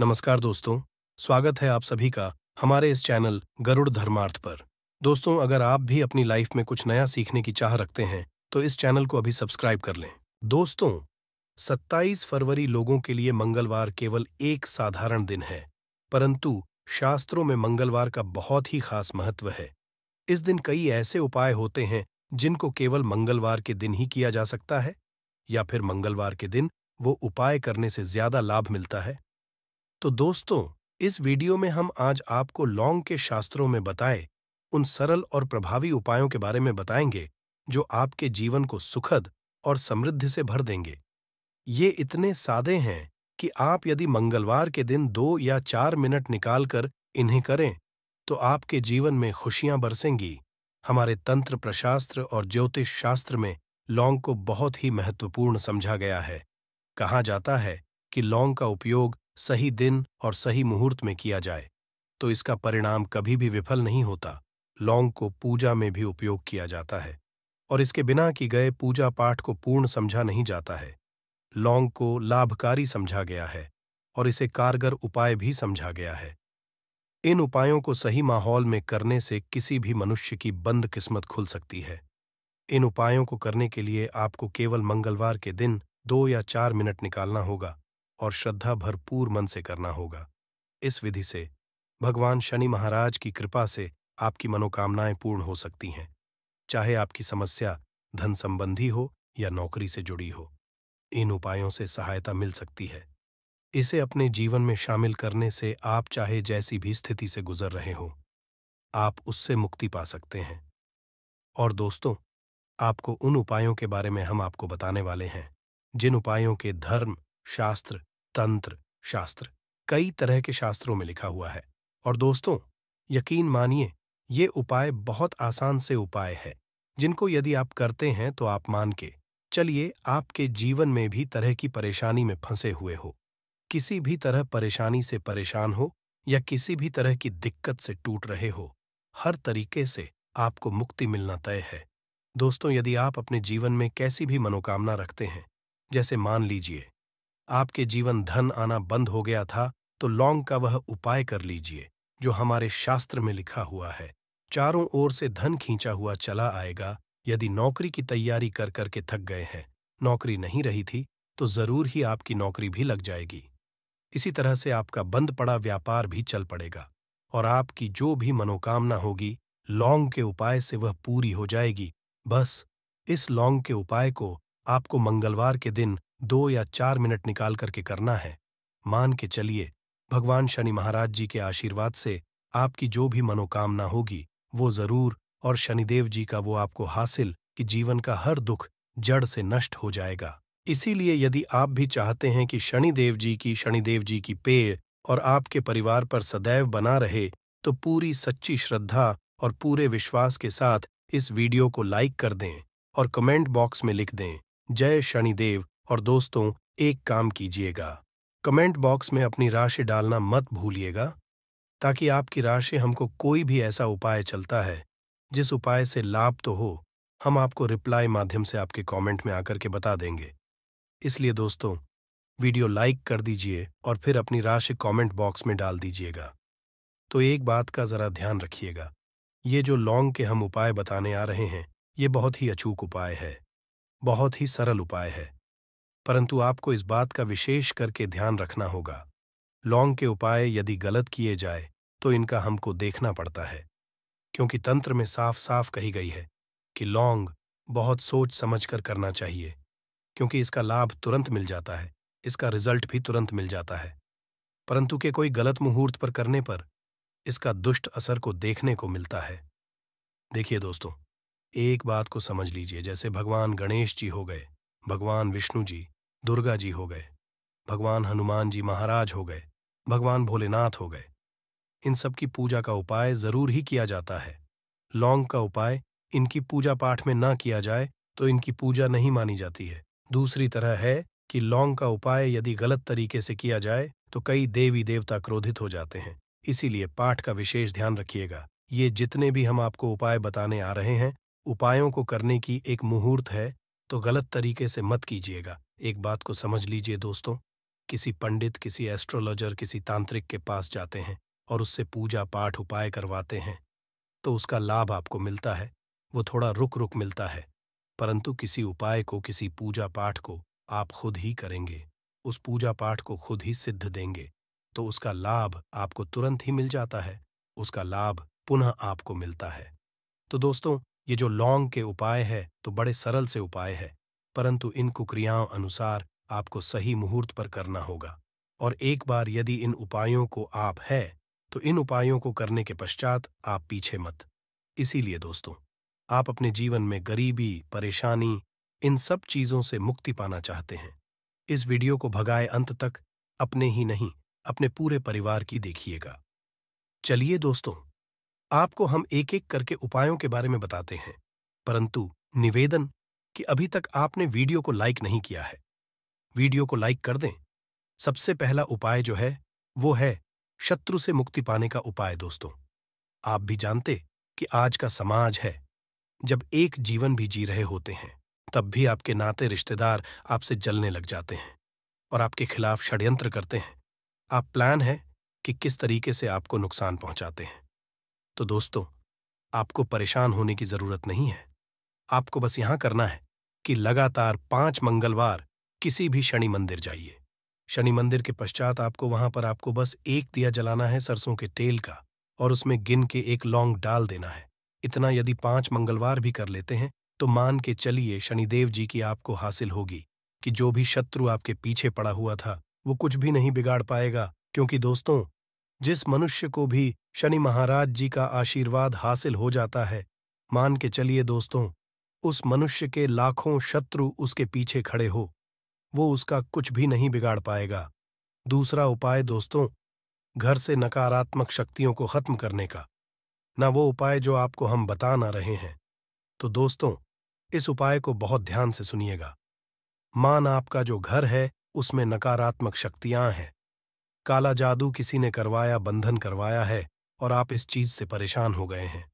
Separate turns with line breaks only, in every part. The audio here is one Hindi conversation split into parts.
नमस्कार दोस्तों स्वागत है आप सभी का हमारे इस चैनल गरुड़ धर्मार्थ पर दोस्तों अगर आप भी अपनी लाइफ में कुछ नया सीखने की चाह रखते हैं तो इस चैनल को अभी सब्सक्राइब कर लें दोस्तों 27 फरवरी लोगों के लिए मंगलवार केवल एक साधारण दिन है परंतु शास्त्रों में मंगलवार का बहुत ही खास महत्व है इस दिन कई ऐसे उपाय होते हैं जिनको केवल मंगलवार के दिन ही किया जा सकता है या फिर मंगलवार के दिन वो उपाय करने से ज्यादा लाभ मिलता है तो दोस्तों इस वीडियो में हम आज आपको लौंग के शास्त्रों में बताए उन सरल और प्रभावी उपायों के बारे में बताएंगे जो आपके जीवन को सुखद और समृद्ध से भर देंगे ये इतने सादे हैं कि आप यदि मंगलवार के दिन दो या चार मिनट निकालकर इन्हें करें तो आपके जीवन में खुशियां बरसेंगी हमारे तंत्र प्रशास्त्र और ज्योतिष शास्त्र में लौंग को बहुत ही महत्वपूर्ण समझा गया है कहा जाता है कि लौंग का उपयोग सही दिन और सही मुहूर्त में किया जाए तो इसका परिणाम कभी भी विफल नहीं होता लौंग को पूजा में भी उपयोग किया जाता है और इसके बिना की गए पूजा पाठ को पूर्ण समझा नहीं जाता है लौंग को लाभकारी समझा गया है और इसे कारगर उपाय भी समझा गया है इन उपायों को सही माहौल में करने से किसी भी मनुष्य की बंद किस्मत खुल सकती है इन उपायों को करने के लिए आपको केवल मंगलवार के दिन दो या चार मिनट निकालना होगा और श्रद्धा भरपूर मन से करना होगा इस विधि से भगवान शनि महाराज की कृपा से आपकी मनोकामनाएं पूर्ण हो सकती हैं चाहे आपकी समस्या धन संबंधी हो या नौकरी से जुड़ी हो इन उपायों से सहायता मिल सकती है इसे अपने जीवन में शामिल करने से आप चाहे जैसी भी स्थिति से गुजर रहे हो आप उससे मुक्ति पा सकते हैं और दोस्तों आपको उन उपायों के बारे में हम आपको बताने वाले हैं जिन उपायों के धर्म शास्त्र तंत्र शास्त्र कई तरह के शास्त्रों में लिखा हुआ है और दोस्तों यकीन मानिए ये उपाय बहुत आसान से उपाय है जिनको यदि आप करते हैं तो आप मान के चलिए आपके जीवन में भी तरह की परेशानी में फंसे हुए हो किसी भी तरह परेशानी से परेशान हो या किसी भी तरह की दिक्कत से टूट रहे हो हर तरीके से आपको मुक्ति मिलना तय है दोस्तों यदि आप अपने जीवन में कैसी भी मनोकामना रखते हैं जैसे मान लीजिए आपके जीवन धन आना बंद हो गया था तो लौंग का वह उपाय कर लीजिए जो हमारे शास्त्र में लिखा हुआ है चारों ओर से धन खींचा हुआ चला आएगा यदि नौकरी की तैयारी कर करके थक गए हैं नौकरी नहीं रही थी तो जरूर ही आपकी नौकरी भी लग जाएगी इसी तरह से आपका बंद पड़ा व्यापार भी चल पड़ेगा और आपकी जो भी मनोकामना होगी लौंग के उपाय से वह पूरी हो जाएगी बस इस लौंग के उपाय को आपको मंगलवार के दिन दो या चार मिनट निकाल करके करना है मान के चलिए भगवान शनि महाराज जी के आशीर्वाद से आपकी जो भी मनोकामना होगी वो जरूर और शनिदेव जी का वो आपको हासिल कि जीवन का हर दुख जड़ से नष्ट हो जाएगा इसीलिए यदि आप भी चाहते हैं कि शनिदेव जी की शनिदेव जी की पेय और आपके परिवार पर सदैव बना रहे तो पूरी सच्ची श्रद्धा और पूरे विश्वास के साथ इस वीडियो को लाइक कर दें और कमेंट बॉक्स में लिख दें जय शनिदेव और दोस्तों एक काम कीजिएगा कमेंट बॉक्स में अपनी राशि डालना मत भूलिएगा ताकि आपकी राशि हमको कोई भी ऐसा उपाय चलता है जिस उपाय से लाभ तो हो हम आपको रिप्लाई माध्यम से आपके कमेंट में आकर के बता देंगे इसलिए दोस्तों वीडियो लाइक कर दीजिए और फिर अपनी राशि कमेंट बॉक्स में डाल दीजिएगा तो एक बात का जरा ध्यान रखिएगा ये जो लौंग के हम उपाय बताने आ रहे हैं ये बहुत ही अचूक उपाय है बहुत ही सरल उपाय है परंतु आपको इस बात का विशेष करके ध्यान रखना होगा लौंग के उपाय यदि गलत किए जाए तो इनका हमको देखना पड़ता है क्योंकि तंत्र में साफ साफ कही गई है कि लौंग बहुत सोच समझकर करना चाहिए क्योंकि इसका लाभ तुरंत मिल जाता है इसका रिजल्ट भी तुरंत मिल जाता है परंतु के कोई गलत मुहूर्त पर करने पर इसका दुष्ट असर को देखने को मिलता है देखिए दोस्तों एक बात को समझ लीजिए जैसे भगवान गणेश जी हो गए भगवान विष्णु जी दुर्गा जी हो गए भगवान हनुमान जी महाराज हो गए भगवान भोलेनाथ हो गए इन सब की पूजा का उपाय जरूर ही किया जाता है लौंग का उपाय इनकी पूजा पाठ में ना किया जाए तो इनकी पूजा नहीं मानी जाती है दूसरी तरह है कि लौंग का उपाय यदि गलत तरीके से किया जाए तो कई देवी देवता क्रोधित हो जाते हैं इसीलिए पाठ का विशेष ध्यान रखिएगा ये जितने भी हम आपको उपाय बताने आ रहे हैं उपायों को करने की एक मुहूर्त है तो गलत तरीके से मत कीजिएगा एक बात को समझ लीजिए दोस्तों किसी पंडित किसी एस्ट्रोलॉजर किसी तांत्रिक के पास जाते हैं और उससे पूजा पाठ उपाय करवाते हैं तो उसका लाभ आपको मिलता है वो थोड़ा रुक रुक मिलता है परंतु किसी उपाय को किसी पूजा पाठ को आप खुद ही करेंगे उस पूजा पाठ को खुद ही सिद्ध देंगे तो उसका लाभ आपको तुरंत ही मिल जाता है उसका लाभ पुनः आपको मिलता है तो दोस्तों ये जो लौंग के उपाय है तो बड़े सरल से उपाय है परंतु इन कुक्रियाओं अनुसार आपको सही मुहूर्त पर करना होगा और एक बार यदि इन उपायों को आप है तो इन उपायों को करने के पश्चात आप पीछे मत इसीलिए दोस्तों आप अपने जीवन में गरीबी परेशानी इन सब चीजों से मुक्ति पाना चाहते हैं इस वीडियो को भगाए अंत तक अपने ही नहीं अपने पूरे परिवार की देखिएगा चलिए दोस्तों आपको हम एक एक करके उपायों के बारे में बताते हैं परंतु निवेदन कि अभी तक आपने वीडियो को लाइक नहीं किया है वीडियो को लाइक कर दें सबसे पहला उपाय जो है वो है शत्रु से मुक्ति पाने का उपाय दोस्तों आप भी जानते कि आज का समाज है जब एक जीवन भी जी रहे होते हैं तब भी आपके नाते रिश्तेदार आपसे जलने लग जाते हैं और आपके खिलाफ षड्यंत्र करते हैं आप प्लान है कि किस तरीके से आपको नुकसान पहुंचाते हैं तो दोस्तों आपको परेशान होने की जरूरत नहीं है आपको बस यहां करना है कि लगातार पांच मंगलवार किसी भी शनि मंदिर जाइए शनि मंदिर के पश्चात आपको वहां पर आपको बस एक दिया जलाना है सरसों के तेल का और उसमें गिन के एक लौंग डाल देना है इतना यदि पांच मंगलवार भी कर लेते हैं तो मान के चलिए शनिदेव जी की आपको हासिल होगी कि जो भी शत्रु आपके पीछे पड़ा हुआ था वो कुछ भी नहीं बिगाड़ पाएगा क्योंकि दोस्तों जिस मनुष्य को भी शनि महाराज जी का आशीर्वाद हासिल हो जाता है मान के चलिए दोस्तों उस मनुष्य के लाखों शत्रु उसके पीछे खड़े हो वो उसका कुछ भी नहीं बिगाड़ पाएगा दूसरा उपाय दोस्तों घर से नकारात्मक शक्तियों को खत्म करने का ना वो उपाय जो आपको हम बता ना रहे हैं तो दोस्तों इस उपाय को बहुत ध्यान से सुनिएगा मान आपका जो घर है उसमें नकारात्मक शक्तियां हैं काला जादू किसी ने करवाया बंधन करवाया है और आप इस चीज से परेशान हो गए हैं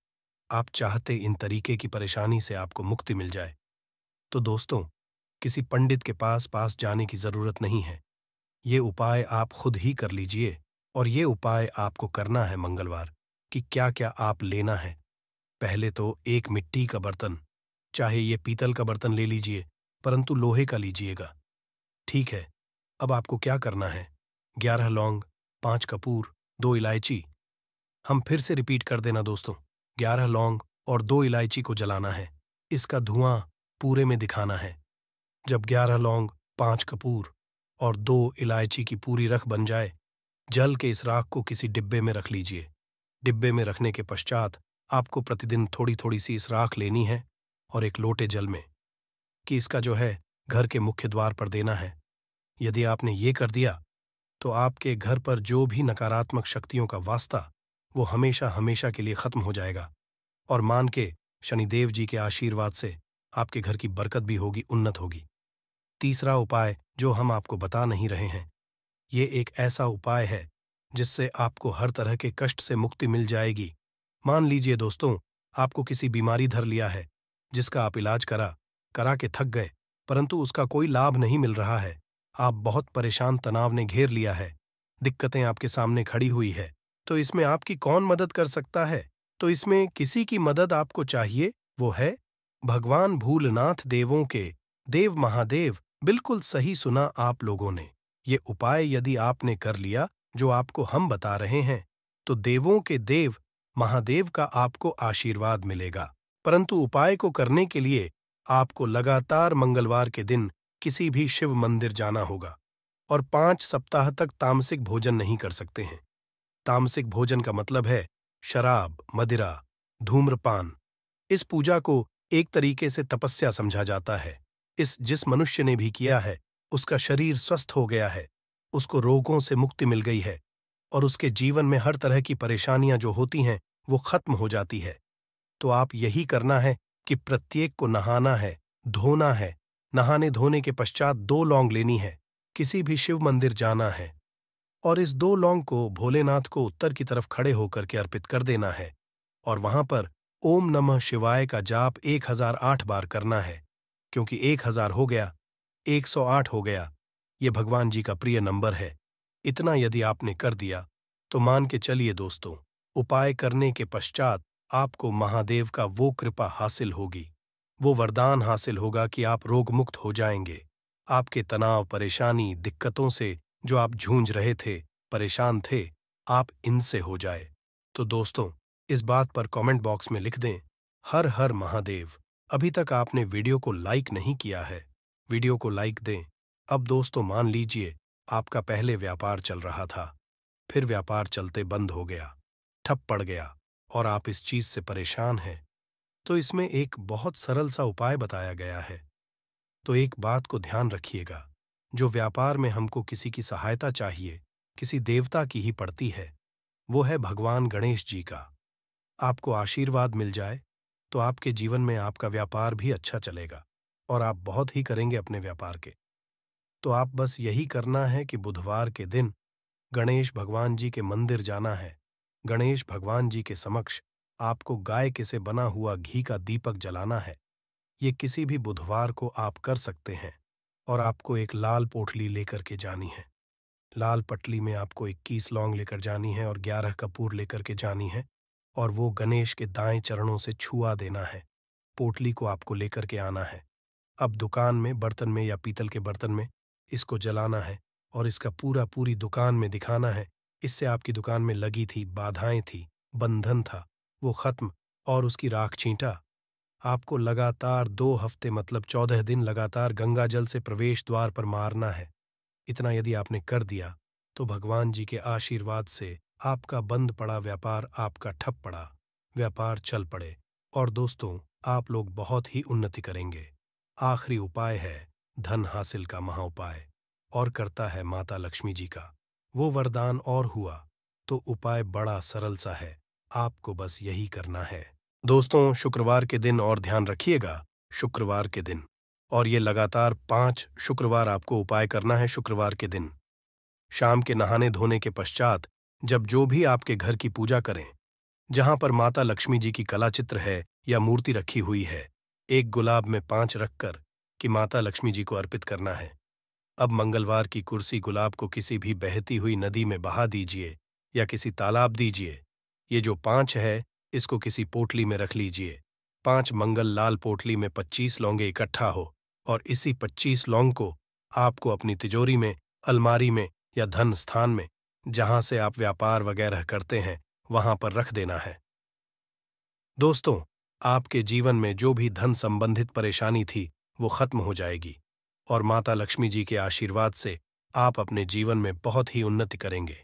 आप चाहते इन तरीके की परेशानी से आपको मुक्ति मिल जाए तो दोस्तों किसी पंडित के पास पास जाने की जरूरत नहीं है ये उपाय आप खुद ही कर लीजिए और ये उपाय आपको करना है मंगलवार कि क्या क्या आप लेना है पहले तो एक मिट्टी का बर्तन चाहे ये पीतल का बर्तन ले लीजिए परंतु लोहे का लीजिएगा ठीक है अब आपको क्या करना है ग्यारह लौंग पांच कपूर दो इलायची हम फिर से रिपीट कर देना दोस्तों ग्यारह लौंग और दो इलायची को जलाना है इसका धुआं पूरे में दिखाना है जब ग्यारह लौंग पांच कपूर और दो इलायची की पूरी रख बन जाए जल के इस राख को किसी डिब्बे में रख लीजिए डिब्बे में रखने के पश्चात आपको प्रतिदिन थोड़ी थोड़ी सी इस राख लेनी है और एक लोटे जल में कि इसका जो है घर के मुख्य द्वार पर देना है यदि आपने ये कर दिया तो आपके घर पर जो भी नकारात्मक शक्तियों का वास्ता वो हमेशा हमेशा के लिए खत्म हो जाएगा और मान के शनिदेव जी के आशीर्वाद से आपके घर की बरकत भी होगी उन्नत होगी तीसरा उपाय जो हम आपको बता नहीं रहे हैं ये एक ऐसा उपाय है जिससे आपको हर तरह के कष्ट से मुक्ति मिल जाएगी मान लीजिए दोस्तों आपको किसी बीमारी धर लिया है जिसका आप इलाज करा करा के थक गए परंतु उसका कोई लाभ नहीं मिल रहा है आप बहुत परेशान तनाव ने घेर लिया है दिक्कतें आपके सामने खड़ी हुई है तो इसमें आपकी कौन मदद कर सकता है तो इसमें किसी की मदद आपको चाहिए वो है भगवान भूलनाथ देवों के देव महादेव बिल्कुल सही सुना आप लोगों ने ये उपाय यदि आपने कर लिया जो आपको हम बता रहे हैं तो देवों के देव महादेव का आपको आशीर्वाद मिलेगा परंतु उपाय को करने के लिए आपको लगातार मंगलवार के दिन किसी भी शिव मंदिर जाना होगा और पांच सप्ताह तक तामसिक भोजन नहीं कर सकते हैं तामसिक भोजन का मतलब है शराब मदिरा धूम्रपान इस पूजा को एक तरीके से तपस्या समझा जाता है इस जिस मनुष्य ने भी किया है उसका शरीर स्वस्थ हो गया है उसको रोगों से मुक्ति मिल गई है और उसके जीवन में हर तरह की परेशानियां जो होती हैं वो खत्म हो जाती है तो आप यही करना है कि प्रत्येक को नहाना है धोना है नहाने धोने के पश्चात दो लौंग लेनी है किसी भी शिव मंदिर जाना है और इस दो लौंग को भोलेनाथ को उत्तर की तरफ खड़े होकर के अर्पित कर देना है और वहां पर ओम नमः शिवाय का जाप 1008 बार करना है क्योंकि 1000 हो गया 108 हो गया ये भगवान जी का प्रिय नंबर है इतना यदि आपने कर दिया तो मान के चलिए दोस्तों उपाय करने के पश्चात आपको महादेव का वो कृपा हासिल होगी वो वरदान हासिल होगा कि आप रोगमुक्त हो जाएंगे आपके तनाव परेशानी दिक्कतों से जो आप झूंझ रहे थे परेशान थे आप इनसे हो जाए तो दोस्तों इस बात पर कमेंट बॉक्स में लिख दें हर हर महादेव अभी तक आपने वीडियो को लाइक नहीं किया है वीडियो को लाइक दें अब दोस्तों मान लीजिए आपका पहले व्यापार चल रहा था फिर व्यापार चलते बंद हो गया ठप पड़ गया और आप इस चीज से परेशान हैं तो इसमें एक बहुत सरल सा उपाय बताया गया है तो एक बात को ध्यान रखिएगा जो व्यापार में हमको किसी की सहायता चाहिए किसी देवता की ही पड़ती है वो है भगवान गणेश जी का आपको आशीर्वाद मिल जाए तो आपके जीवन में आपका व्यापार भी अच्छा चलेगा और आप बहुत ही करेंगे अपने व्यापार के तो आप बस यही करना है कि बुधवार के दिन गणेश भगवान जी के मंदिर जाना है गणेश भगवान जी के समक्ष आपको गाय के से बना हुआ घी का दीपक जलाना है ये किसी भी बुधवार को आप कर सकते हैं और आपको एक लाल पोटली लेकर के जानी है लाल पटली में आपको इक्कीस लौंग लेकर जानी है और ग्यारह कपूर लेकर के जानी है और वो गणेश के दाएं चरणों से छुआ देना है पोटली को आपको लेकर के आना है अब दुकान में बर्तन में या पीतल के बर्तन में इसको जलाना है और इसका पूरा पूरी दुकान में दिखाना है इससे आपकी दुकान में लगी थी बाधाएं थी बंधन था वो खत्म और उसकी राख छींटा आपको लगातार दो हफ्ते मतलब चौदह दिन लगातार गंगा जल से प्रवेश द्वार पर मारना है इतना यदि आपने कर दिया तो भगवान जी के आशीर्वाद से आपका बंद पड़ा व्यापार आपका ठप पड़ा व्यापार चल पड़े और दोस्तों आप लोग बहुत ही उन्नति करेंगे आखिरी उपाय है धन हासिल का महा उपाय और करता है माता लक्ष्मी जी का वो वरदान और हुआ तो उपाय बड़ा सरल सा है आपको बस यही करना है दोस्तों शुक्रवार के दिन और ध्यान रखिएगा शुक्रवार के दिन और ये लगातार पांच शुक्रवार आपको उपाय करना है शुक्रवार के दिन शाम के नहाने धोने के पश्चात जब जो भी आपके घर की पूजा करें जहां पर माता लक्ष्मी जी की कला चित्र है या मूर्ति रखी हुई है एक गुलाब में पांच रखकर कि माता लक्ष्मी जी को अर्पित करना है अब मंगलवार की कुर्सी गुलाब को किसी भी बहती हुई नदी में बहा दीजिए या किसी तालाब दीजिए ये जो पांच है इसको किसी पोटली में रख लीजिए पांच मंगल लाल पोटली में पच्चीस लौंगे इकट्ठा हो और इसी पच्चीस लौंग को आपको अपनी तिजोरी में अलमारी में या धन स्थान में जहां से आप व्यापार वगैरह करते हैं वहां पर रख देना है दोस्तों आपके जीवन में जो भी धन संबंधित परेशानी थी वो खत्म हो जाएगी और माता लक्ष्मी जी के आशीर्वाद से आप अपने जीवन में बहुत ही उन्नति करेंगे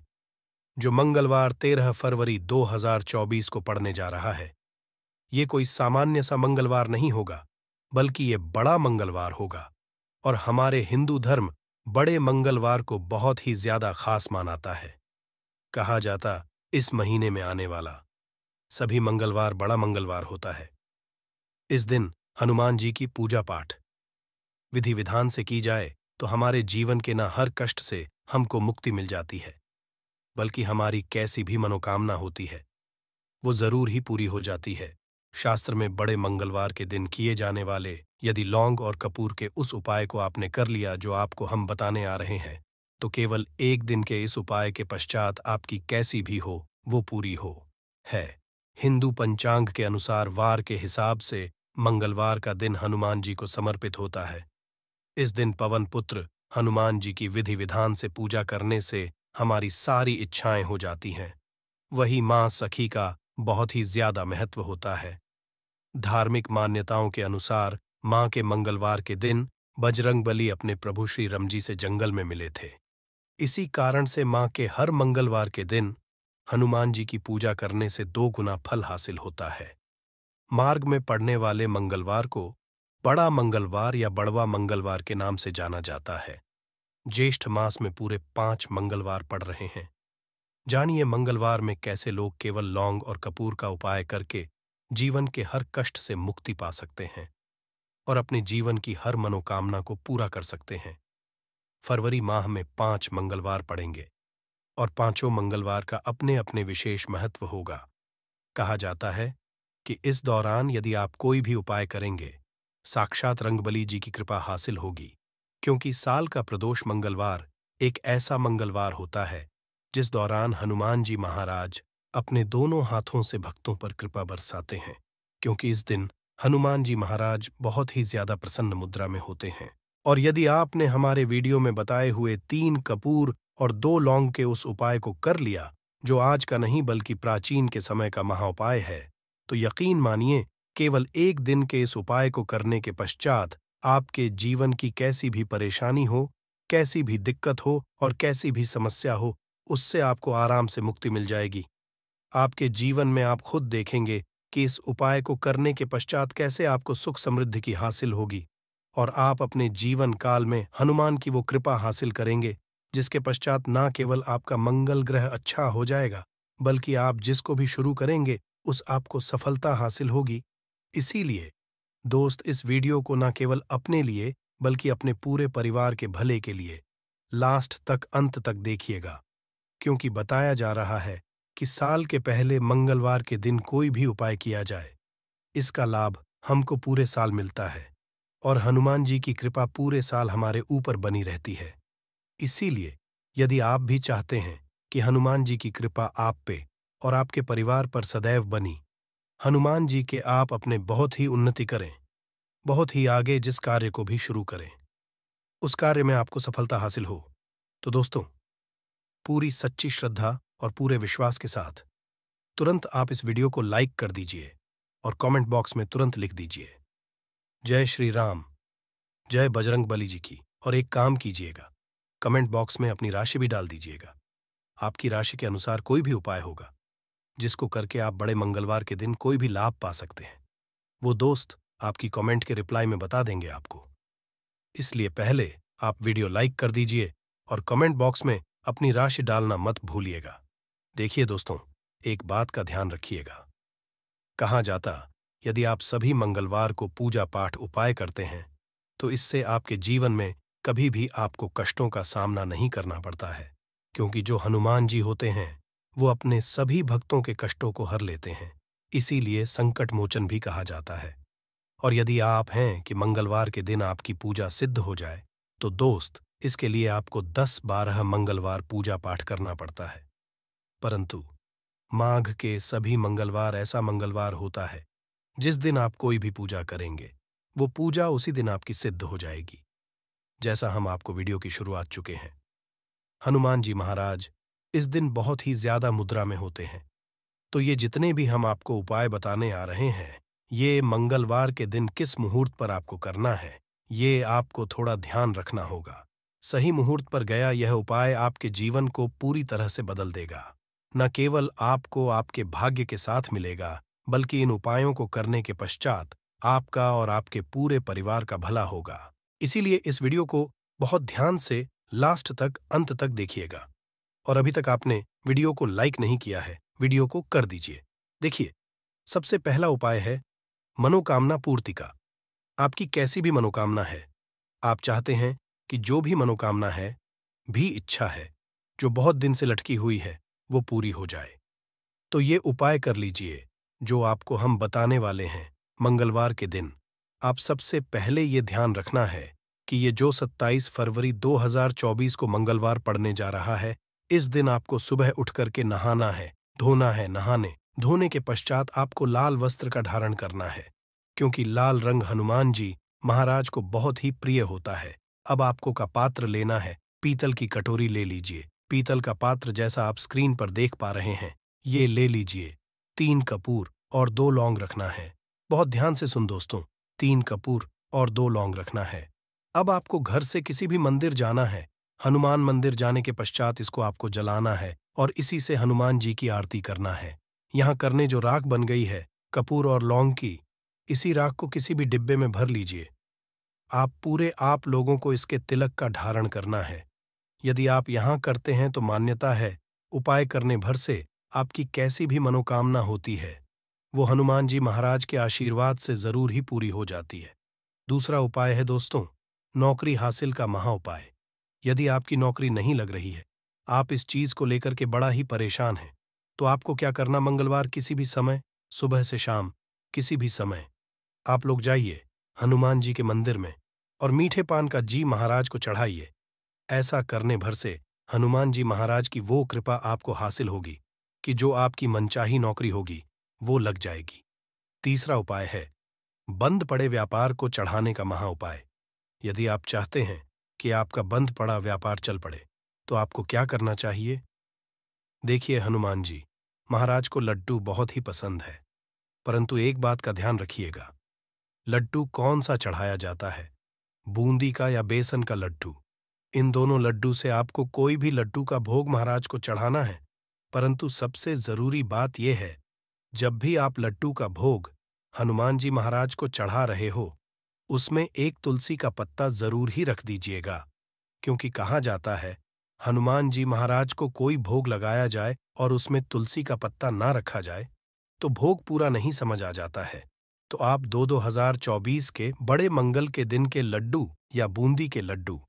जो मंगलवार 13 फरवरी 2024 को पढ़ने जा रहा है ये कोई सामान्य सा मंगलवार नहीं होगा बल्कि ये बड़ा मंगलवार होगा और हमारे हिंदू धर्म बड़े मंगलवार को बहुत ही ज्यादा खास मानाता है कहा जाता इस महीने में आने वाला सभी मंगलवार बड़ा मंगलवार होता है इस दिन हनुमान जी की पूजा पाठ विधि विधान से की जाए तो हमारे जीवन के ना हर कष्ट से हमको मुक्ति मिल जाती है बल्कि हमारी कैसी भी मनोकामना होती है वो जरूर ही पूरी हो जाती है शास्त्र में बड़े मंगलवार के दिन किए जाने वाले यदि लौंग और कपूर के उस उपाय को आपने कर लिया जो आपको हम बताने आ रहे हैं तो केवल एक दिन के इस उपाय के पश्चात आपकी कैसी भी हो वो पूरी हो है हिंदू पंचांग के अनुसार वार के हिसाब से मंगलवार का दिन हनुमान जी को समर्पित होता है इस दिन पवन पुत्र हनुमान जी की विधि विधान से पूजा करने से हमारी सारी इच्छाएं हो जाती हैं वही मां सखी का बहुत ही ज्यादा महत्व होता है धार्मिक मान्यताओं के अनुसार मां के मंगलवार के दिन बजरंगबली अपने प्रभु श्री रमजी से जंगल में मिले थे इसी कारण से मां के हर मंगलवार के दिन हनुमान जी की पूजा करने से दो गुना फल हासिल होता है मार्ग में पड़ने वाले मंगलवार को बड़ा मंगलवार या बड़वा मंगलवार के नाम से जाना जाता है ज्येष्ठ मास में पूरे पांच मंगलवार पड़ रहे हैं जानिए मंगलवार में कैसे लोग केवल लौंग और कपूर का उपाय करके जीवन के हर कष्ट से मुक्ति पा सकते हैं और अपने जीवन की हर मनोकामना को पूरा कर सकते हैं फरवरी माह में पांच मंगलवार पड़ेंगे और पांचों मंगलवार का अपने अपने विशेष महत्व होगा कहा जाता है कि इस दौरान यदि आप कोई भी उपाय करेंगे साक्षात रंगबली जी की कृपा हासिल होगी क्योंकि साल का प्रदोष मंगलवार एक ऐसा मंगलवार होता है जिस दौरान हनुमान जी महाराज अपने दोनों हाथों से भक्तों पर कृपा बरसाते हैं क्योंकि इस दिन हनुमान जी महाराज बहुत ही ज्यादा प्रसन्न मुद्रा में होते हैं और यदि आपने हमारे वीडियो में बताए हुए तीन कपूर और दो लौंग के उस उपाय को कर लिया जो आज का नहीं बल्कि प्राचीन के समय का महाउपाय है तो यकीन मानिए केवल एक दिन के इस उपाय को करने के पश्चात आपके जीवन की कैसी भी परेशानी हो कैसी भी दिक्कत हो और कैसी भी समस्या हो उससे आपको आराम से मुक्ति मिल जाएगी आपके जीवन में आप खुद देखेंगे कि इस उपाय को करने के पश्चात कैसे आपको सुख समृद्धि की हासिल होगी और आप अपने जीवन काल में हनुमान की वो कृपा हासिल करेंगे जिसके पश्चात न केवल आपका मंगल ग्रह अच्छा हो जाएगा बल्कि आप जिसको भी शुरू करेंगे उस आपको सफलता हासिल होगी इसीलिए दोस्त इस वीडियो को न केवल अपने लिए बल्कि अपने पूरे परिवार के भले के लिए लास्ट तक अंत तक देखिएगा क्योंकि बताया जा रहा है कि साल के पहले मंगलवार के दिन कोई भी उपाय किया जाए इसका लाभ हमको पूरे साल मिलता है और हनुमान जी की कृपा पूरे साल हमारे ऊपर बनी रहती है इसीलिए यदि आप भी चाहते हैं कि हनुमान जी की कृपा आप पे और आपके परिवार पर सदैव बनी हनुमान जी के आप अपने बहुत ही उन्नति करें बहुत ही आगे जिस कार्य को भी शुरू करें उस कार्य में आपको सफलता हासिल हो तो दोस्तों पूरी सच्ची श्रद्धा और पूरे विश्वास के साथ तुरंत आप इस वीडियो को लाइक कर दीजिए और कमेंट बॉक्स में तुरंत लिख दीजिए जय श्री राम जय बजरंग बली जी की और एक काम कीजिएगा कमेंट बॉक्स में अपनी राशि भी डाल दीजिएगा आपकी राशि के अनुसार कोई भी उपाय होगा जिसको करके आप बड़े मंगलवार के दिन कोई भी लाभ पा सकते हैं वो दोस्त आपकी कमेंट के रिप्लाई में बता देंगे आपको इसलिए पहले आप वीडियो लाइक कर दीजिए और कमेंट बॉक्स में अपनी राशि डालना मत भूलिएगा देखिए दोस्तों एक बात का ध्यान रखिएगा कहा जाता यदि आप सभी मंगलवार को पूजा पाठ उपाय करते हैं तो इससे आपके जीवन में कभी भी आपको कष्टों का सामना नहीं करना पड़ता है क्योंकि जो हनुमान जी होते हैं वो अपने सभी भक्तों के कष्टों को हर लेते हैं इसीलिए संकट मोचन भी कहा जाता है और यदि आप हैं कि मंगलवार के दिन आपकी पूजा सिद्ध हो जाए तो दोस्त इसके लिए आपको दस बारह मंगलवार पूजा पाठ करना पड़ता है परंतु माघ के सभी मंगलवार ऐसा मंगलवार होता है जिस दिन आप कोई भी पूजा करेंगे वो पूजा उसी दिन आपकी सिद्ध हो जाएगी जैसा हम आपको वीडियो की शुरुआत चुके हैं हनुमान जी महाराज इस दिन बहुत ही ज्यादा मुद्रा में होते हैं तो ये जितने भी हम आपको उपाय बताने आ रहे हैं ये मंगलवार के दिन किस मुहूर्त पर आपको करना है ये आपको थोड़ा ध्यान रखना होगा सही मुहूर्त पर गया यह उपाय आपके जीवन को पूरी तरह से बदल देगा न केवल आपको आपके भाग्य के साथ मिलेगा बल्कि इन उपायों को करने के पश्चात आपका और आपके पूरे परिवार का भला होगा इसीलिए इस वीडियो को बहुत ध्यान से लास्ट तक अंत तक देखिएगा और अभी तक आपने वीडियो को लाइक नहीं किया है वीडियो को कर दीजिए देखिए सबसे पहला उपाय है मनोकामना पूर्ति का आपकी कैसी भी मनोकामना है आप चाहते हैं कि जो भी मनोकामना है भी इच्छा है जो बहुत दिन से लटकी हुई है वो पूरी हो जाए तो ये उपाय कर लीजिए जो आपको हम बताने वाले हैं मंगलवार के दिन आप सबसे पहले ये ध्यान रखना है कि ये जो 27 फरवरी 2024 को मंगलवार पड़ने जा रहा है इस दिन आपको सुबह उठ करके नहाना है धोना है नहाने धोने के पश्चात आपको लाल वस्त्र का धारण करना है क्योंकि लाल रंग हनुमान जी महाराज को बहुत ही प्रिय होता है अब आपको का पात्र लेना है पीतल की कटोरी ले लीजिए पीतल का पात्र जैसा आप स्क्रीन पर देख पा रहे हैं ये ले लीजिए तीन कपूर और दो लौंग रखना है बहुत ध्यान से सुन दोस्तों तीन कपूर और दो लौंग रखना है अब आपको घर से किसी भी मंदिर जाना है हनुमान मंदिर जाने के पश्चात इसको आपको जलाना है और इसी से हनुमान जी की आरती करना है यहां करने जो राख बन गई है कपूर और लौंग की इसी राख को किसी भी डिब्बे में भर लीजिए आप पूरे आप लोगों को इसके तिलक का धारण करना है यदि आप यहां करते हैं तो मान्यता है उपाय करने भर से आपकी कैसी भी मनोकामना होती है वो हनुमान जी महाराज के आशीर्वाद से जरूर ही पूरी हो जाती है दूसरा उपाय है दोस्तों नौकरी हासिल का महा उपाय यदि आपकी नौकरी नहीं लग रही है आप इस चीज को लेकर के बड़ा ही परेशान हैं तो आपको क्या करना मंगलवार किसी भी समय सुबह से शाम किसी भी समय आप लोग जाइए हनुमान जी के मंदिर में और मीठे पान का जी महाराज को चढ़ाइए ऐसा करने भर से हनुमान जी महाराज की वो कृपा आपको हासिल होगी कि जो आपकी मनचाही नौकरी होगी वो लग जाएगी तीसरा उपाय है बंद पड़े व्यापार को चढ़ाने का महा उपाय यदि आप चाहते हैं कि आपका बंद पड़ा व्यापार चल पड़े तो आपको क्या करना चाहिए देखिए हनुमान जी महाराज को लड्डू बहुत ही पसंद है परंतु एक बात का ध्यान रखिएगा लड्डू कौन सा चढ़ाया जाता है बूंदी का या बेसन का लड्डू इन दोनों लड्डू से आपको कोई भी लड्डू का भोग महाराज को चढ़ाना है परंतु सबसे जरूरी बात यह है जब भी आप लड्डू का भोग हनुमान जी महाराज को चढ़ा रहे हो उसमें एक तुलसी का पत्ता जरूर ही रख दीजिएगा क्योंकि कहा जाता है हनुमान जी महाराज को कोई भोग लगाया जाए और उसमें तुलसी का पत्ता ना रखा जाए तो भोग पूरा नहीं समझ आ जाता है तो आप दो दो हजार चौबीस के बड़े मंगल के दिन के लड्डू या बूंदी के लड्डू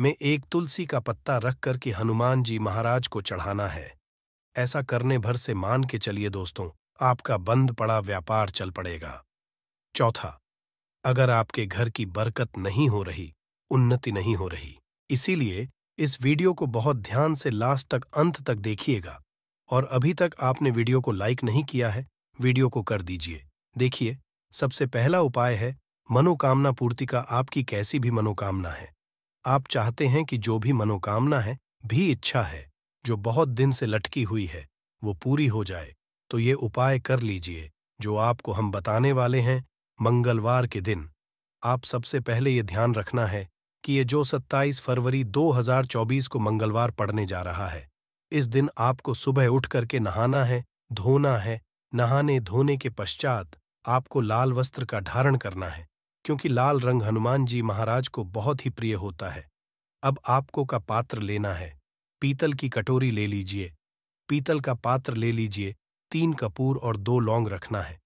में एक तुलसी का पत्ता रख कर के हनुमान जी महाराज को चढ़ाना है ऐसा करने भर से मान के चलिए दोस्तों आपका बंद पड़ा व्यापार चल पड़ेगा चौथा अगर आपके घर की बरकत नहीं हो रही उन्नति नहीं हो रही इसीलिए इस वीडियो को बहुत ध्यान से लास्ट तक अंत तक देखिएगा और अभी तक आपने वीडियो को लाइक नहीं किया है वीडियो को कर दीजिए देखिए सबसे पहला उपाय है मनोकामना पूर्ति का आपकी कैसी भी मनोकामना है आप चाहते हैं कि जो भी मनोकामना है भी इच्छा है जो बहुत दिन से लटकी हुई है वो पूरी हो जाए तो ये उपाय कर लीजिए जो आपको हम बताने वाले हैं मंगलवार के दिन आप सबसे पहले ये ध्यान रखना है कि ये जो 27 फरवरी 2024 को मंगलवार पड़ने जा रहा है इस दिन आपको सुबह उठ करके नहाना है धोना है नहाने धोने के पश्चात आपको लाल वस्त्र का धारण करना है क्योंकि लाल रंग हनुमान जी महाराज को बहुत ही प्रिय होता है अब आपको का पात्र लेना है पीतल की कटोरी ले लीजिए पीतल का पात्र ले लीजिए तीन कपूर और दो लौंग रखना है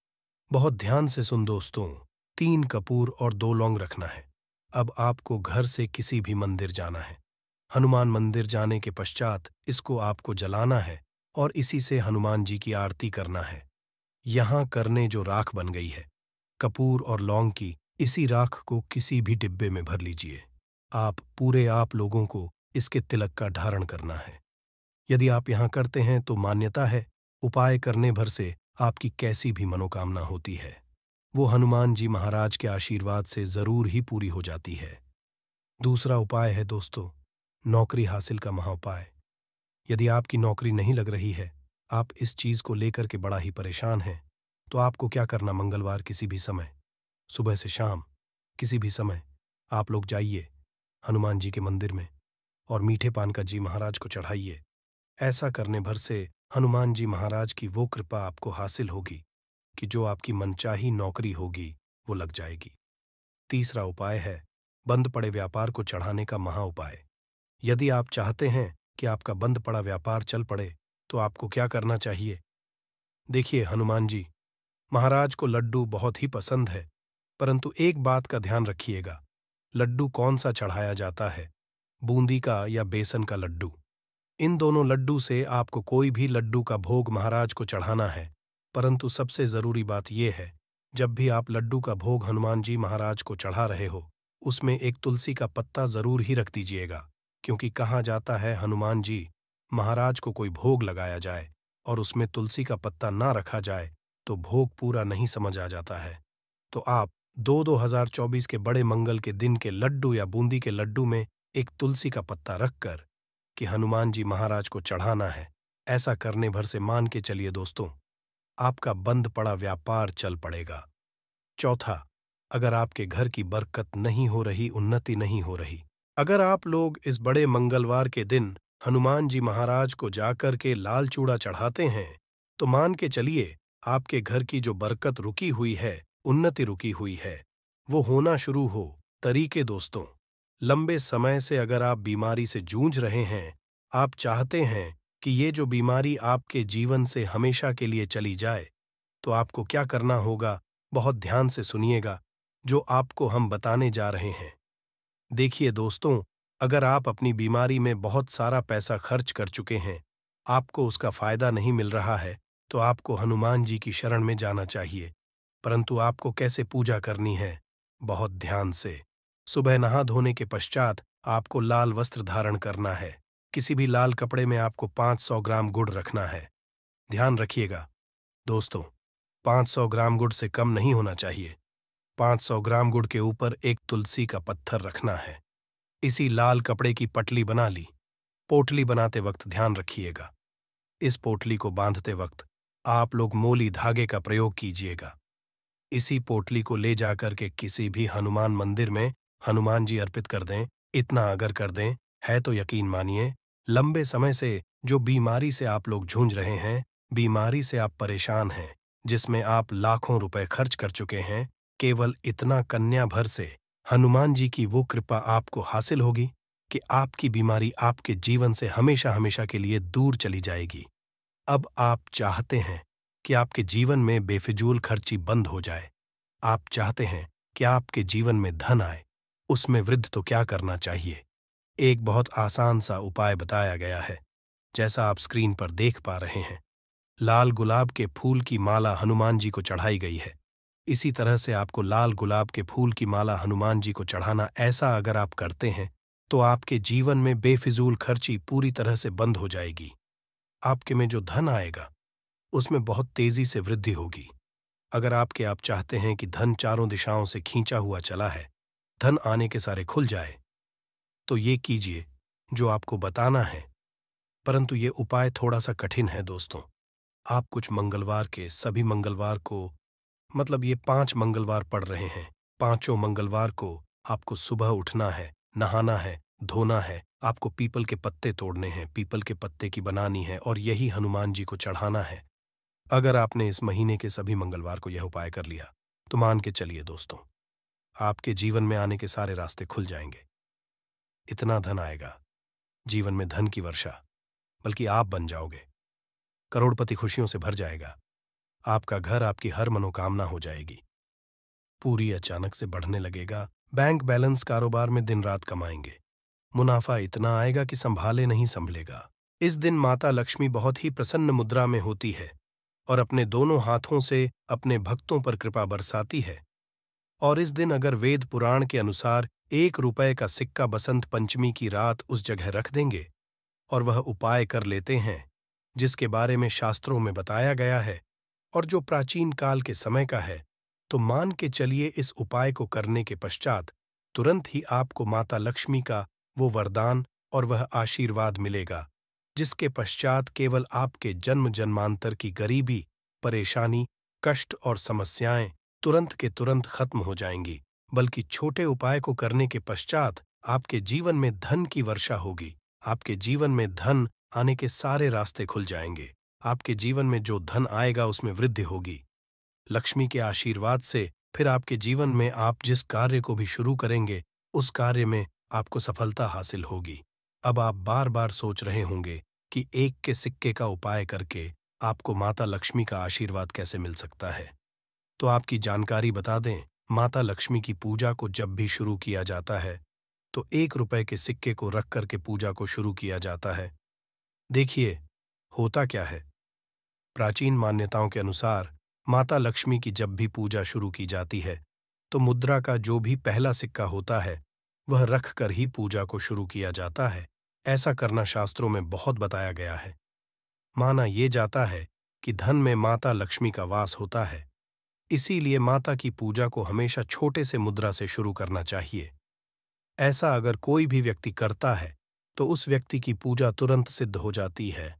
बहुत ध्यान से सुन दोस्तों तीन कपूर और दो लौंग रखना है अब आपको घर से किसी भी मंदिर जाना है हनुमान मंदिर जाने के पश्चात इसको आपको जलाना है और इसी से हनुमान जी की आरती करना है यहां करने जो राख बन गई है कपूर और लौंग की इसी राख को किसी भी डिब्बे में भर लीजिए आप पूरे आप लोगों को इसके तिलक का धारण करना है यदि आप यहां करते हैं तो मान्यता है उपाय करने भर से आपकी कैसी भी मनोकामना होती है वो हनुमान जी महाराज के आशीर्वाद से जरूर ही पूरी हो जाती है दूसरा उपाय है दोस्तों नौकरी हासिल का महाउपाय यदि आपकी नौकरी नहीं लग रही है आप इस चीज को लेकर के बड़ा ही परेशान हैं तो आपको क्या करना मंगलवार किसी भी समय सुबह से शाम किसी भी समय आप लोग जाइए हनुमान जी के मंदिर में और मीठे पान का जी महाराज को चढ़ाइए ऐसा करने भर से हनुमान जी महाराज की वो कृपा आपको हासिल होगी कि जो आपकी मनचाही नौकरी होगी वो लग जाएगी तीसरा उपाय है बंद पड़े व्यापार को चढ़ाने का महा उपाय यदि आप चाहते हैं कि आपका बंद पड़ा व्यापार चल पड़े तो आपको क्या करना चाहिए देखिए हनुमान जी महाराज को लड्डू बहुत ही पसंद है परंतु एक बात का ध्यान रखिएगा लड्डू कौन सा चढ़ाया जाता है बूंदी का या बेसन का लड्डू इन दोनों लड्डू से आपको कोई भी लड्डू का भोग महाराज को चढ़ाना है परंतु सबसे जरूरी बात यह है जब भी आप लड्डू का भोग हनुमान जी महाराज को चढ़ा रहे हो उसमें एक तुलसी का पत्ता जरूर ही रख दीजिएगा क्योंकि कहा जाता है हनुमान जी महाराज को कोई भोग लगाया जाए और उसमें तुलसी का पत्ता ना रखा जाए तो भोग पूरा नहीं समझ आ जाता है तो आप दो दो हजार चौबीस के बड़े मंगल के दिन के लड्डू या बूंदी के लड्डू में एक तुलसी का पत्ता रखकर कि हनुमान जी महाराज को चढ़ाना है ऐसा करने भर से मान के चलिए दोस्तों आपका बंद पड़ा व्यापार चल पड़ेगा चौथा अगर आपके घर की बरकत नहीं हो रही उन्नति नहीं हो रही अगर आप लोग इस बड़े मंगलवार के दिन हनुमान जी महाराज को जाकर के लाल चूड़ा चढ़ाते हैं तो मान के चलिए आपके घर की जो बरकत रुकी हुई है उन्नति रुकी हुई है वो होना शुरू हो तरीके दोस्तों लंबे समय से अगर आप बीमारी से जूझ रहे हैं आप चाहते हैं कि ये जो बीमारी आपके जीवन से हमेशा के लिए चली जाए तो आपको क्या करना होगा बहुत ध्यान से सुनिएगा जो आपको हम बताने जा रहे हैं देखिए दोस्तों अगर आप अपनी बीमारी में बहुत सारा पैसा खर्च कर चुके हैं आपको उसका फायदा नहीं मिल रहा है तो आपको हनुमान जी की शरण में जाना चाहिए परंतु आपको कैसे पूजा करनी है बहुत ध्यान से सुबह नहा धोने के पश्चात आपको लाल वस्त्र धारण करना है किसी भी लाल कपड़े में आपको 500 ग्राम गुड़ रखना है ध्यान रखिएगा दोस्तों 500 ग्राम गुड़ से कम नहीं होना चाहिए 500 ग्राम गुड़ के ऊपर एक तुलसी का पत्थर रखना है इसी लाल कपड़े की पटली बना ली पोटली बनाते वक्त ध्यान रखिएगा इस पोटली को बांधते वक्त आप लोग मोली धागे का प्रयोग कीजिएगा इसी पोटली को ले जाकर के किसी भी हनुमान मंदिर में हनुमान जी अर्पित कर दें इतना अगर कर दें है तो यकीन मानिए लंबे समय से जो बीमारी से आप लोग झूंझ रहे हैं बीमारी से आप परेशान हैं जिसमें आप लाखों रुपए खर्च कर चुके हैं केवल इतना कन्या भर से हनुमान जी की वो कृपा आपको हासिल होगी कि आपकी बीमारी आपके जीवन से हमेशा हमेशा के लिए दूर चली जाएगी अब आप चाहते हैं कि आपके जीवन में बेफिजूल खर्ची बंद हो जाए आप चाहते हैं कि आपके जीवन में धन आए उसमें वृद्ध तो क्या करना चाहिए एक बहुत आसान सा उपाय बताया गया है जैसा आप स्क्रीन पर देख पा रहे हैं लाल गुलाब के फूल की माला हनुमान जी को चढ़ाई गई है इसी तरह से आपको लाल गुलाब के फूल की माला हनुमान जी को चढ़ाना ऐसा अगर आप करते हैं तो आपके जीवन में बेफिजूल खर्ची पूरी तरह से बंद हो जाएगी आपके में जो धन आएगा उसमें बहुत तेजी से वृद्धि होगी अगर आपके आप चाहते हैं कि धन चारों दिशाओं से खींचा हुआ चला है धन आने के सारे खुल जाए तो ये कीजिए जो आपको बताना है परंतु ये उपाय थोड़ा सा कठिन है दोस्तों आप कुछ मंगलवार के सभी मंगलवार को मतलब ये पांच मंगलवार पढ़ रहे हैं पांचों मंगलवार को आपको सुबह उठना है नहाना है धोना है आपको पीपल के पत्ते तोड़ने हैं पीपल के पत्ते की बनानी है और यही हनुमान जी को चढ़ाना है अगर आपने इस महीने के सभी मंगलवार को यह उपाय कर लिया तो मान के चलिए दोस्तों आपके जीवन में आने के सारे रास्ते खुल जाएंगे इतना धन आएगा जीवन में धन की वर्षा बल्कि आप बन जाओगे करोड़पति खुशियों से भर जाएगा आपका घर आपकी हर मनोकामना हो जाएगी पूरी अचानक से बढ़ने लगेगा बैंक बैलेंस कारोबार में दिन रात कमाएंगे मुनाफा इतना आएगा कि संभाले नहीं संभलेगा इस दिन माता लक्ष्मी बहुत ही प्रसन्न मुद्रा में होती है और अपने दोनों हाथों से अपने भक्तों पर कृपा बरसाती है और इस दिन अगर वेद पुराण के अनुसार एक रुपए का सिक्का बसंत पंचमी की रात उस जगह रख देंगे और वह उपाय कर लेते हैं जिसके बारे में शास्त्रों में बताया गया है और जो प्राचीन काल के समय का है तो मान के चलिए इस उपाय को करने के पश्चात तुरंत ही आपको माता लक्ष्मी का वो वरदान और वह आशीर्वाद मिलेगा जिसके पश्चात केवल आपके जन्म जन्मांतर की गरीबी परेशानी कष्ट और समस्याएं तुरंत के तुरंत खत्म हो जाएंगी बल्कि छोटे उपाय को करने के पश्चात आपके जीवन में धन की वर्षा होगी आपके जीवन में धन आने के सारे रास्ते खुल जाएंगे आपके जीवन में जो धन आएगा उसमें वृद्धि होगी लक्ष्मी के आशीर्वाद से फिर आपके जीवन में आप जिस कार्य को भी शुरू करेंगे उस कार्य में आपको सफलता हासिल होगी अब आप बार बार सोच रहे होंगे कि एक के सिक्के का उपाय करके आपको माता लक्ष्मी का आशीर्वाद कैसे मिल सकता है तो आपकी जानकारी बता दें माता लक्ष्मी की पूजा को जब भी शुरू किया जाता है तो एक रुपए के सिक्के को रख करके पूजा को शुरू किया जाता है देखिए होता क्या है प्राचीन मान्यताओं के अनुसार माता लक्ष्मी की जब भी पूजा शुरू की जाती है तो मुद्रा का जो भी पहला सिक्का होता है वह रख कर ही पूजा को शुरू किया जाता है ऐसा करना शास्त्रों में बहुत बताया गया है माना ये जाता है कि धन में माता लक्ष्मी का वास होता है इसीलिए माता की पूजा को हमेशा छोटे से मुद्रा से शुरू करना चाहिए ऐसा अगर कोई भी व्यक्ति करता है तो उस व्यक्ति की पूजा तुरंत सिद्ध हो जाती है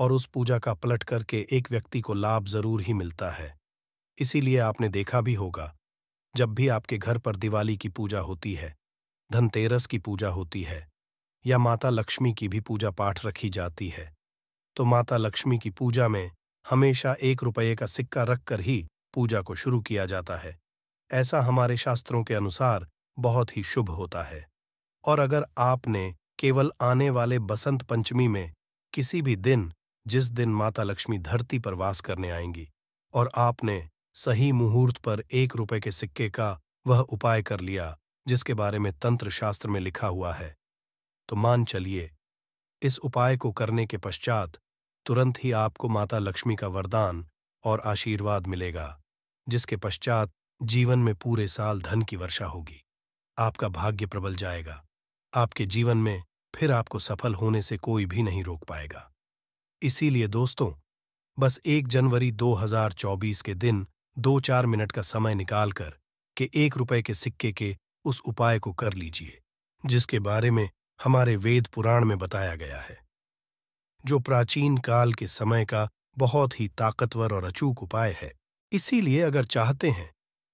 और उस पूजा का पलट करके एक व्यक्ति को लाभ जरूर ही मिलता है इसीलिए आपने देखा भी होगा जब भी आपके घर पर दिवाली की पूजा होती है धनतेरस की पूजा होती है या माता लक्ष्मी की भी पूजा पाठ रखी जाती है तो माता लक्ष्मी की पूजा में हमेशा एक रुपये का सिक्का रखकर ही पूजा को शुरू किया जाता है ऐसा हमारे शास्त्रों के अनुसार बहुत ही शुभ होता है और अगर आपने केवल आने वाले बसंत पंचमी में किसी भी दिन जिस दिन माता लक्ष्मी धरती पर वास करने आएंगी और आपने सही मुहूर्त पर एक रुपए के सिक्के का वह उपाय कर लिया जिसके बारे में तंत्र शास्त्र में लिखा हुआ है तो मान चलिए इस उपाय को करने के पश्चात तुरंत ही आपको माता लक्ष्मी का वरदान और आशीर्वाद मिलेगा जिसके पश्चात जीवन में पूरे साल धन की वर्षा होगी आपका भाग्य प्रबल जाएगा आपके जीवन में फिर आपको सफल होने से कोई भी नहीं रोक पाएगा इसीलिए दोस्तों बस एक जनवरी 2024 के दिन दो चार मिनट का समय निकालकर के एक रुपए के सिक्के के उस उपाय को कर लीजिए जिसके बारे में हमारे वेद पुराण में बताया गया है जो प्राचीन काल के समय का बहुत ही ताकतवर और अचूक उपाय है इसीलिए अगर चाहते हैं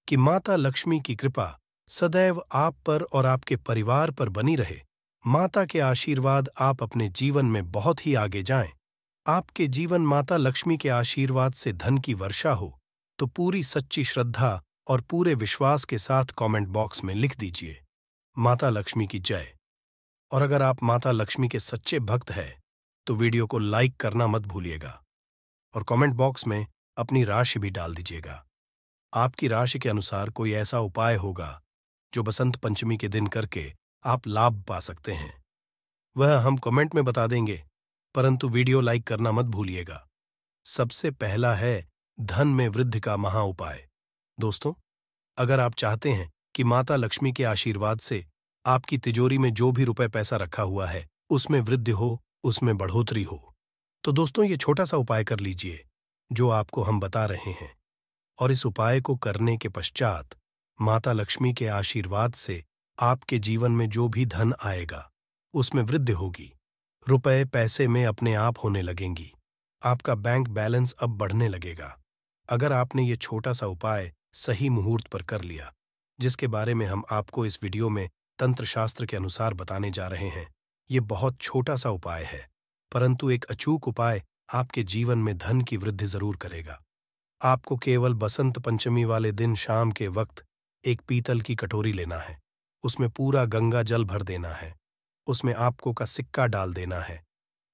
कि माता लक्ष्मी की कृपा सदैव आप पर और आपके परिवार पर बनी रहे माता के आशीर्वाद आप अपने जीवन में बहुत ही आगे जाएं आपके जीवन माता लक्ष्मी के आशीर्वाद से धन की वर्षा हो तो पूरी सच्ची श्रद्धा और पूरे विश्वास के साथ कमेंट बॉक्स में लिख दीजिए माता लक्ष्मी की जय और अगर आप माता लक्ष्मी के सच्चे भक्त हैं तो वीडियो को लाइक करना मत भूलिएगा और कमेंट बॉक्स में अपनी राशि भी डाल दीजिएगा आपकी राशि के अनुसार कोई ऐसा उपाय होगा जो बसंत पंचमी के दिन करके आप लाभ पा सकते हैं वह हम कमेंट में बता देंगे परंतु वीडियो लाइक करना मत भूलिएगा सबसे पहला है धन में वृद्धि का महा उपाय दोस्तों अगर आप चाहते हैं कि माता लक्ष्मी के आशीर्वाद से आपकी तिजोरी में जो भी रुपए पैसा रखा हुआ है उसमें वृद्धि हो उसमें बढ़ोतरी हो तो दोस्तों ये छोटा सा उपाय कर लीजिए जो आपको हम बता रहे हैं और इस उपाय को करने के पश्चात माता लक्ष्मी के आशीर्वाद से आपके जीवन में जो भी धन आएगा उसमें वृद्धि होगी रुपए पैसे में अपने आप होने लगेंगी आपका बैंक बैलेंस अब बढ़ने लगेगा अगर आपने ये छोटा सा उपाय सही मुहूर्त पर कर लिया जिसके बारे में हम आपको इस वीडियो में तंत्रशास्त्र के अनुसार बताने जा रहे हैं ये बहुत छोटा सा उपाय है परंतु एक अचूक उपाय आपके जीवन में धन की वृद्धि जरूर करेगा आपको केवल बसंत पंचमी वाले दिन शाम के वक्त एक पीतल की कटोरी लेना है उसमें पूरा गंगा जल भर देना है उसमें आपको का सिक्का डाल देना है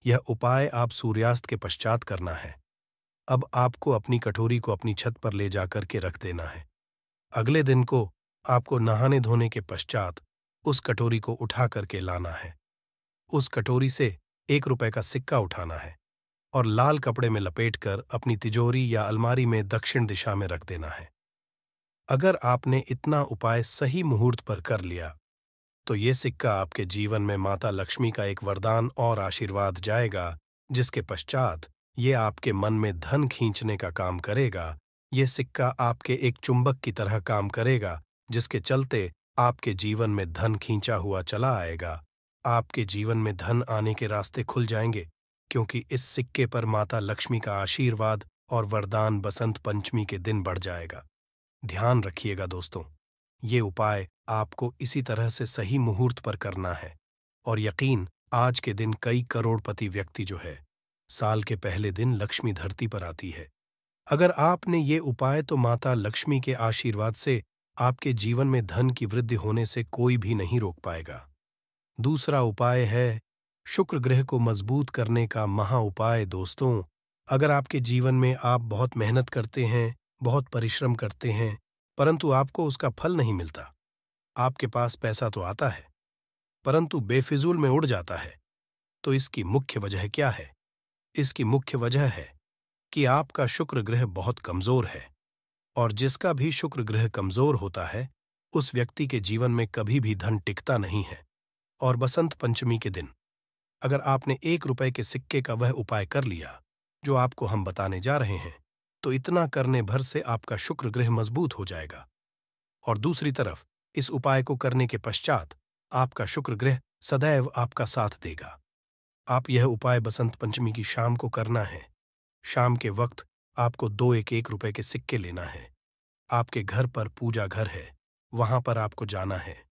यह उपाय आप सूर्यास्त के पश्चात करना है अब आपको अपनी कटोरी को अपनी छत पर ले जाकर के रख देना है अगले दिन को आपको नहाने धोने के पश्चात उस कटोरी को उठा करके लाना है उस कटोरी से एक रुपए का सिक्का उठाना है और लाल कपड़े में लपेटकर अपनी तिजोरी या अलमारी में दक्षिण दिशा में रख देना है अगर आपने इतना उपाय सही मुहूर्त पर कर लिया तो ये सिक्का आपके जीवन में माता लक्ष्मी का एक वरदान और आशीर्वाद जाएगा जिसके पश्चात ये आपके मन में धन खींचने का काम करेगा ये सिक्का आपके एक चुंबक की तरह काम करेगा जिसके चलते आपके जीवन में धन खींचा हुआ चला आएगा आपके जीवन में धन आने के रास्ते खुल जाएंगे क्योंकि इस सिक्के पर माता लक्ष्मी का आशीर्वाद और वरदान बसंत पंचमी के दिन बढ़ जाएगा ध्यान रखिएगा दोस्तों ये उपाय आपको इसी तरह से सही मुहूर्त पर करना है और यकीन आज के दिन कई करोड़पति व्यक्ति जो है साल के पहले दिन लक्ष्मी धरती पर आती है अगर आपने ये उपाय तो माता लक्ष्मी के आशीर्वाद से आपके जीवन में धन की वृद्धि होने से कोई भी नहीं रोक पाएगा दूसरा उपाय है शुक्र ग्रह को मजबूत करने का महा उपाय दोस्तों अगर आपके जीवन में आप बहुत मेहनत करते हैं बहुत परिश्रम करते हैं परंतु आपको उसका फल नहीं मिलता आपके पास पैसा तो आता है परंतु बेफिजूल में उड़ जाता है तो इसकी मुख्य वजह क्या है इसकी मुख्य वजह है कि आपका शुक्र ग्रह बहुत कमजोर है और जिसका भी शुक्र ग्रह कमजोर होता है उस व्यक्ति के जीवन में कभी भी धन टिकता नहीं है और बसंत पंचमी के दिन अगर आपने एक रुपए के सिक्के का वह उपाय कर लिया जो आपको हम बताने जा रहे हैं तो इतना करने भर से आपका शुक्र ग्रह मजबूत हो जाएगा और दूसरी तरफ इस उपाय को करने के पश्चात आपका शुक्र ग्रह सदैव आपका साथ देगा आप यह उपाय बसंत पंचमी की शाम को करना है शाम के वक्त आपको दो एक एक रुपए के सिक्के लेना है आपके घर पर पूजा घर है वहां पर आपको जाना है